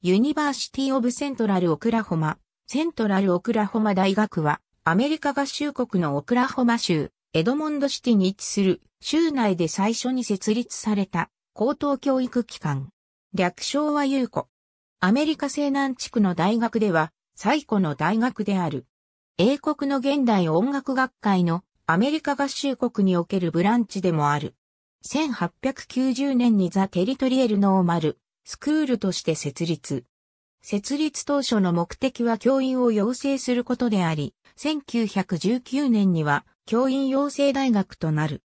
ユニバーシティ・オブ・セントラル・オクラホマ、セントラル・オクラホマ大学は、アメリカ合衆国のオクラホマ州、エドモンドシティに位置する、州内で最初に設立された、高等教育機関。略称はユーコ。アメリカ西南地区の大学では、最古の大学である。英国の現代音楽学会のアメリカ合衆国におけるブランチでもある。1890年にザ・テリトリエルノーマル、スクールとして設立。設立当初の目的は教員を養成することであり、1919年には教員養成大学となる。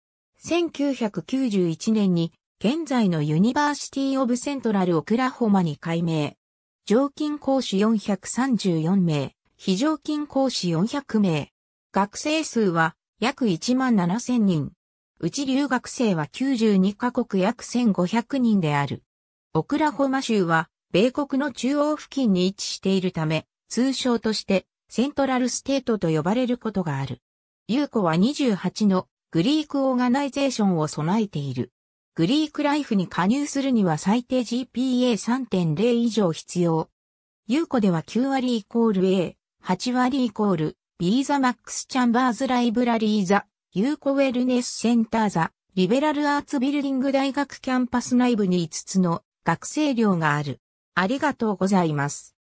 1991年に現在のユニバーシティ・オブ・セントラル・オクラホマに改名。常勤講師434名、非常勤講師400名。学生数は約1万7000人。うち留学生は92カ国約1500人である。オクラホマ州は、米国の中央付近に位置しているため、通称として、セントラルステートと呼ばれることがある。ユーコは28のグリークオーガナイゼーションを備えている。グリークライフに加入するには最低 GPA3.0 以上必要。ユーコでは9割イコール A、8割イコール B ザマックスチャンバーズライブラリーザ、ユーコウェルネスセンターザ、リベラルアーツビルディング大学キャンパス内部に5つの学生寮がある。ありがとうございます。